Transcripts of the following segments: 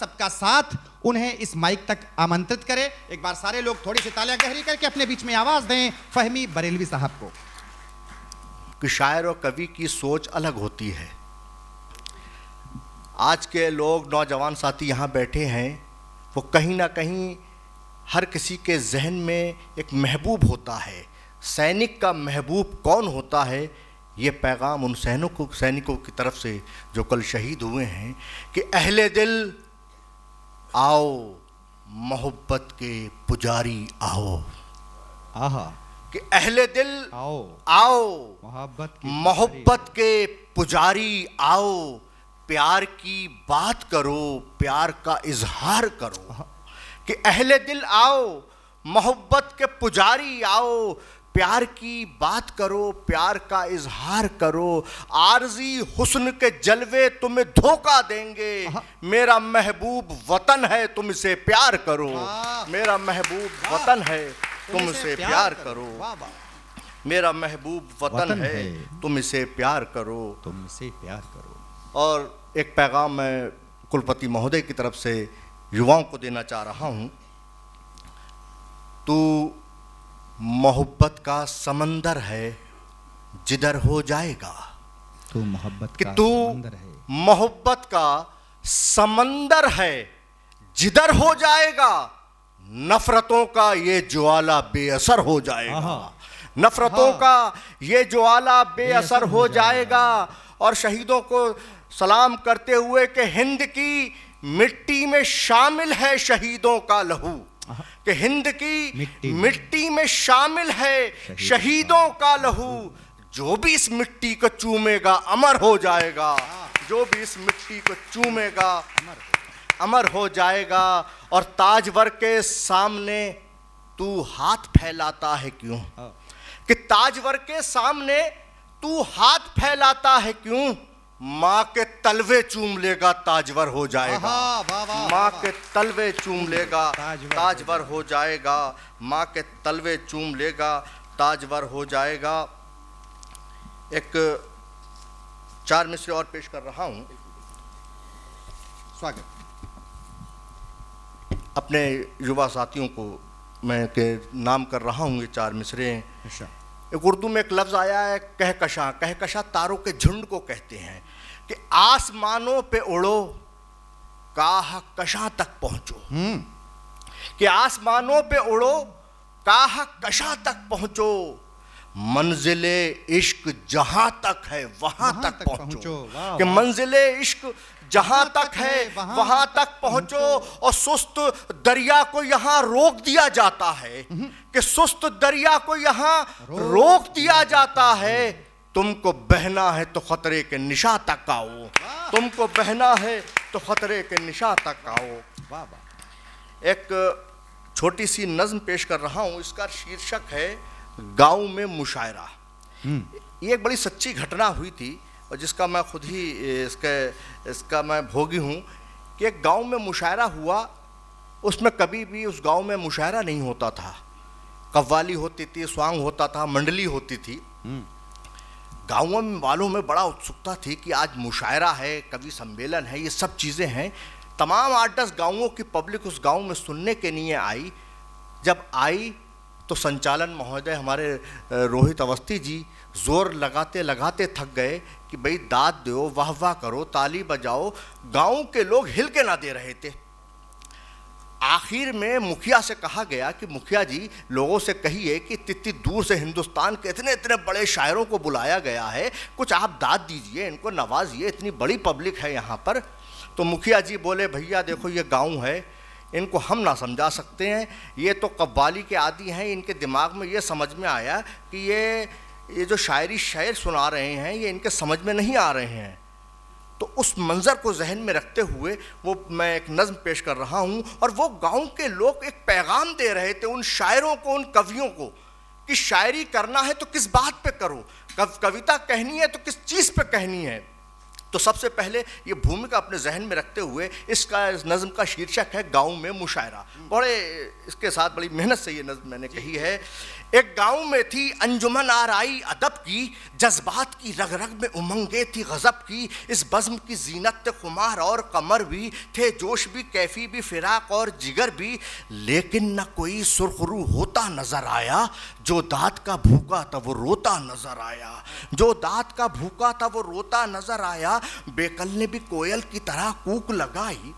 सबका साथ उन्हें इस माइक तक आमंत्रित करें एक बार सारे लोग थोड़ी सी तालियां गहरी करके अपने बीच में आवाज दें फहमी बरेलवी साहब को कि शायर और कवि की सोच अलग होती है आज के लोग नौजवान साथी यहाँ बैठे हैं वो कहीं ना कहीं हर किसी के जहन में एक महबूब होता है सैनिक का महबूब कौन होता है ये पैगाम उन सैनिकों सैनिकों की तरफ से जो कल शहीद हुए हैं कि अहले दिल आओ मोहब्बत के पुजारी आओ आहा कि अहले दिल आओ आओ मोहब्बत मोहब्बत के पुजारी आओ प्यार की बात करो प्यार का इजहार करो कि अहले दिल आओ मोहब्बत के पुजारी आओ प्यार की बात करो प्यार का इजहार करो आरजी हुस्न के जलवे तुम्हें धोखा देंगे मेरा महबूब वतन है तुम इसे प्यार करो मेरा महबूब वतन है तुम इसे प्यार करो मेरा महबूब वतन है तुम इसे प्यार करो तुम इसे प्यार करो और एक पैगाम मैं कुलपति महोदय की तरफ से युवाओं को देना चाह रहा हूँ तू मोहब्बत का समंदर है जिधर हो जाएगा तू मोहब्बत कि तू मोहब्बत का समंदर है जिधर हो जाएगा नफरतों का ये ज्वाला बेअसर हो जाएगा नफरतों का ये ज्वाला बेअसर हो जाएगा और शहीदों को सलाम करते हुए कि हिंद की मिट्टी में शामिल है शहीदों का लहू कि हिंद की मिट्टी, मिट्टी में शामिल है शहीदों का लहू जो भी इस मिट्टी को चूमेगा अमर हो जाएगा जो भी इस मिट्टी को चूमेगा अमर हो जाएगा और ताजवर के सामने तू हाथ फैलाता है क्यों हाँ। कि ताजवर के सामने तू हाथ फैलाता है क्यों माँ के तलवे चूम लेगा ताजवर हो जाएगा माँ के तलवे चूम लेगा ताजवर हो जाएगा माँ के तलवे चूम लेगा ताजवर हो जाएगा एक चार मिसरे और पेश कर रहा हूँ स्वागत अपने युवा साथियों को मैं के नाम कर रहा हूँ ये चार मिसरे अच्छा एक उर्दू में एक लफ्ज़ आया है कहकशा कहकशा तारों के झुंड को कहते हैं कि आसमानों पे उड़ो काह कशा तक पहुंचो हम्म। कि आसमानों पे उड़ो काह कशा तक पहुंचो मंजिल इश्क जहां तक है वहां तक, तक पहुंचो कि मंजिल इश्क जहां तक, तक है वहां तक पहुंचो और सुस्त दरिया को यहां रोक दिया जाता है हम्म। कि सुस्त दरिया को यहां रोक दिया जाता है तुमको बहना है तो खतरे के निशा तक आओ तुमको बहना है तो खतरे के निशा तक आओ एक छोटी सी नज्म पेश कर रहा हूं इसका शीर्षक है गांव में मुशायरा हम्म। ये एक बड़ी सच्ची घटना हुई थी और जिसका मैं खुद ही इसके इसका मैं भोगी हूँ कि एक गाँव में मुशायरा हुआ उसमें कभी भी उस गांव में मुशायरा नहीं होता था कव्वाली होती थी स्वांग होता था मंडली होती थी हम्म। गाँवों में वालों में बड़ा उत्सुकता थी कि आज मुशायरा है कवि सम्मेलन है ये सब चीज़ें हैं तमाम आठ दस गाँवों की पब्लिक उस गांव में सुनने के लिए आई जब आई तो संचालन महोदय हमारे रोहित अवस्थी जी जोर लगाते लगाते थक गए कि भाई दाद दो वाह वाह करो ताली बजाओ गांव के लोग हिल के ना दे रहे थे आखिर में मुखिया से कहा गया कि मुखिया जी लोगों से कहिए कि तितनी दूर से हिंदुस्तान के इतने इतने बड़े शायरों को बुलाया गया है कुछ आप दाद दीजिए इनको नवाजिए इतनी बड़ी पब्लिक है यहाँ पर तो मुखिया जी बोले भैया देखो ये गाँव है इनको हम ना समझा सकते हैं ये तो कव्वाली के आदि हैं इनके दिमाग में ये समझ में आया कि ये ये जो शायरी शायर सुना रहे हैं ये इनके समझ में नहीं आ रहे हैं तो उस मंज़र को जहन में रखते हुए वो मैं एक नज़म पेश कर रहा हूँ और वो गांव के लोग एक पैगाम दे रहे थे उन शायरों को उन कवियों को कि शायरी करना है तो किस बात पे करो कविता कहनी है तो किस चीज़ पे कहनी है तो सबसे पहले ये भूमिका अपने जहन में रखते हुए इसका इस नज़म का शीर्षक है गांव में मुशायरा बड़े इसके साथ बड़ी मेहनत से ये नज़म मैंने कही है एक गांव में थी अंजुमन आई अदब की जज्बात की रग रग में उमंगे थी गज़ब की इस बज़म की जीनत थे खुमार और कमर भी थे जोश भी कैफी भी फिराक और जिगर भी लेकिन न कोई सुरखरू होता नज़र आया जो दाँत का भूखा था वो रोता नज़र आया जो दाँत का भूखा था वो रोता नज़र आया बेकल ने भी कोयल की तरह कूक लगाई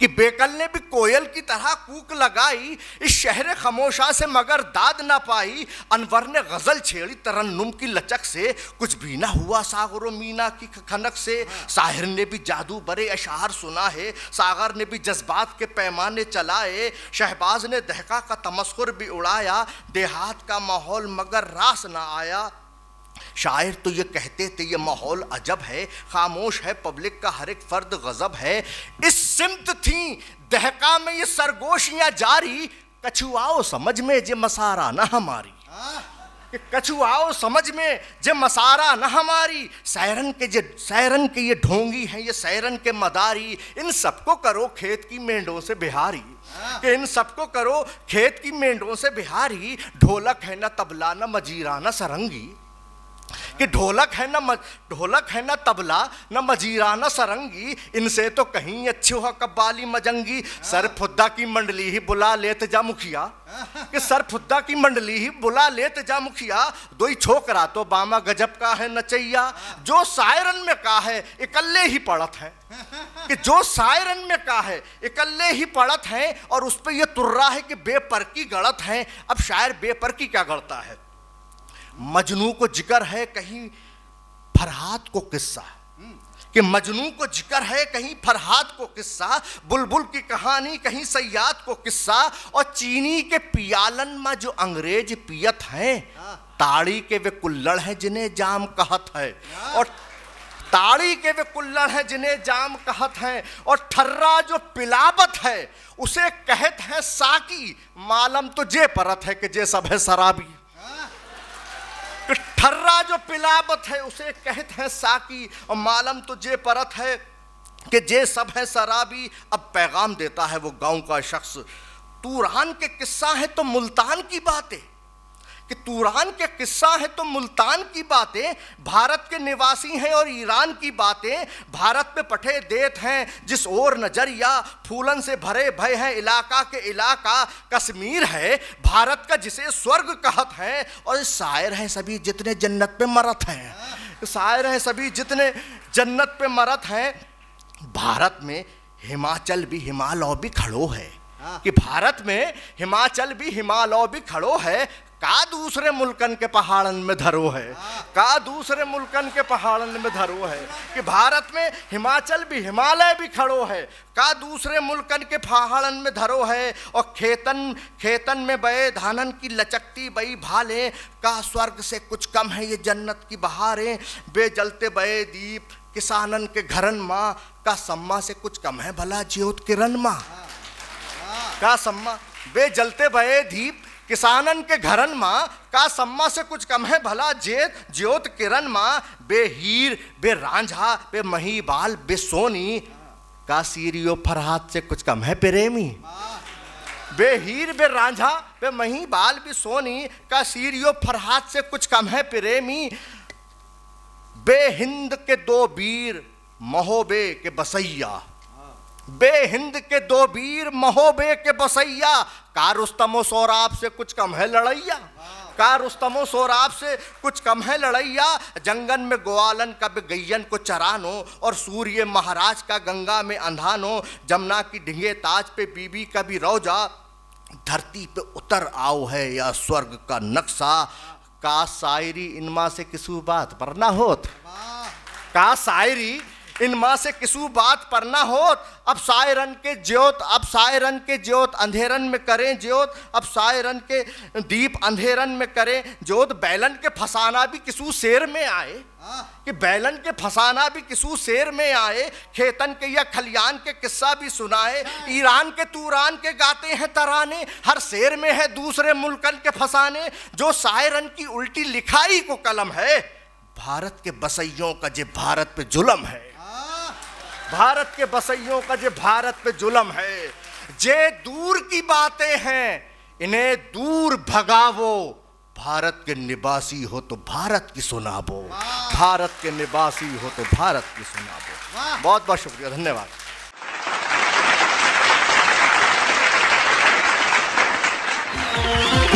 कि बेकल ने भी कोयल की तरह कूक लगाई इस शहर खमोशा से मगर दाद ना पाई अनवर ने गज़ल छेड़ी तरन्नुम की लचक से कुछ भी ना हुआ सागर मीना की खनक से साहिर ने भी जादू बरे अशार सुना है सागर ने भी जज्बात के पैमाने चलाए शहबाज ने दहका का तमस्कुर भी उड़ाया देहात का माहौल मगर रास ना आया शायर तो ये कहते थे ये माहौल अजब है खामोश है पब्लिक का हर एक फर्द गजब है इस सिमत थी दहका में ये सरगोशियां जारी कछुआओ समझ में जे मसारा ना हमारी हाँ। कछुआओ समझ में जे मसारा न हमारी सैरन के जे सैरन के ये ढोंगी हैं ये सैरन के मदारी इन सबको करो खेत की मेंढों से बिहारी हाँ। कि इन सबको करो खेत की मेंढों से बिहारी ढोलक है न तबला न मजीरा न सरंगी कि ढोलक है ना ढोलक है ना तबला न मजीरा न सरंगी इनसे तो कहीं अच्छी हो कब्बाली मजंगी सर फुद्दा की मंडली ही बुला लेत जा मुखिया कि सर फुद्दा की मंडली ही बुला लेत जा मुखिया दो ही छोकरा तो बामा गजब का है नचैया जो सायरन में का है इकल्ले ही पड़त है कि जो सायरन में का है इकल्ले ही पड़त है और उस पर यह तुर्रा है कि बेपरकी गड़त है अब शायर बेपरकी क्या गढ़ता है मजनू को जिक्र है कहीं फरहाद को किस्सा कि मजनू को जिक्र है कहीं फरहाद को किस्सा बुलबुल की कहानी कहीं सयाद को किस्सा और चीनी के पियालन में जो अंग्रेज पियत हैं हाँ। ताड़ी के वे कुल्लड़ हैं जिन्हें जाम कहत है हाँ। और ताड़ी के वे कुल्लड़ हैं जिन्हें जाम कहत हैं और ठर्रा जो पिलावत है उसे कहत है साकी मालम तो जे परत है कि जे सब है शराबी ठर्रा जो पिलावत है उसे कहते हैं साकी और मालम तो जे परत है कि जे सब है शराबी अब पैगाम देता है वो गांव का शख्स तूरान के किस्सा है तो मुल्तान की बातें कि तुरान के किस्सा है तो मुल्तान की बातें भारत के निवासी हैं और ईरान की बातें भारत पे पठे देत हैं जिस ओर नजरिया फूलन से भरे भय हैं इलाका के इलाका कश्मीर है भारत का जिसे स्वर्ग कहत हैं और शायर हैं सभी जितने जन्नत पे मरत हैं शायर हैं सभी जितने जन्नत पे मरत हैं भारत में हिमाचल भी हिमालय भी खड़ो है हाँ। कि भारत में हिमाचल भी हिमालय भी खड़ो है का दूसरे मुल्कन के पहाड़न में धरो है का दूसरे मुल्कन के पहाड़न में धरो है कि भारत में हिमाचल भी हिमालय भी खड़ो है का दूसरे मुल्कन के पहाड़न में धरो है और खेतन खेतन में बए धानन की लचकती बई भाले का स्वर्ग से कुछ कम है ये जन्नत की बहारें बे जलते बए दीप किसानन के घरन माँ का सम्मा से कुछ कम है भला ज्योत किरण माँ हाँ, हाँ। का सम्मा बे जलते बए दीप किसानन के घरन मा का सम्मा से कुछ कम है भला जेत ज्योत किरण मा बे हीर बे रांझा बे मही बाल बे सोनी का सीरियो फरहाद से कुछ कम है प्रेमी बे हीर बे रांझा बे मही बाल बे सोनी का सीरियो फरहाद से कुछ कम है प्रेमी बे हिंद के दो वीर महोबे के बसैया बे हिंद के दो वीर महोबे के बसैया कार उस्तमो सौराब से कुछ कम है लड़ैया कार उस्तमो सौराब से कुछ कम है लड़ैया जंगन में ग्वालन का गैयन को चरानो और सूर्य महाराज का गंगा में अंधानो जमुना की ढिंगे ताज पे बीबी का भी रोजा धरती पे उतर आओ है या स्वर्ग का नक्शा का शायरी इनमा से किसु बात पर ना होत का शायरी इन माँ से किसू बात पर ना होत अब सायरन के ज्योत अब सायरन के ज्योत अंधेरन में करें ज्योत अब सायरन के दीप अंधेरन में करें ज्योत बैलन के फसाना भी किसू शेर में आए हाँ। कि बैलन के फसाना भी किसू शेर में आए खेतन के या खलियान के किस्सा भी सुनाए अच्छा। ईरान के तूरान के गाते हैं तराने हर शेर में है दूसरे मुल्कन के फसाने जो सायरन की उल्टी लिखाई को कलम है भारत के बसैयों का जे भारत पे जुलम है भारत के बसइयों का जो भारत पे जुलम है जे दूर की बातें हैं इन्हें दूर भगावो भारत के निवासी हो तो भारत की सुनाबो भारत के निवासी हो तो भारत की सुनाबो बहुत बहुत शुक्रिया धन्यवाद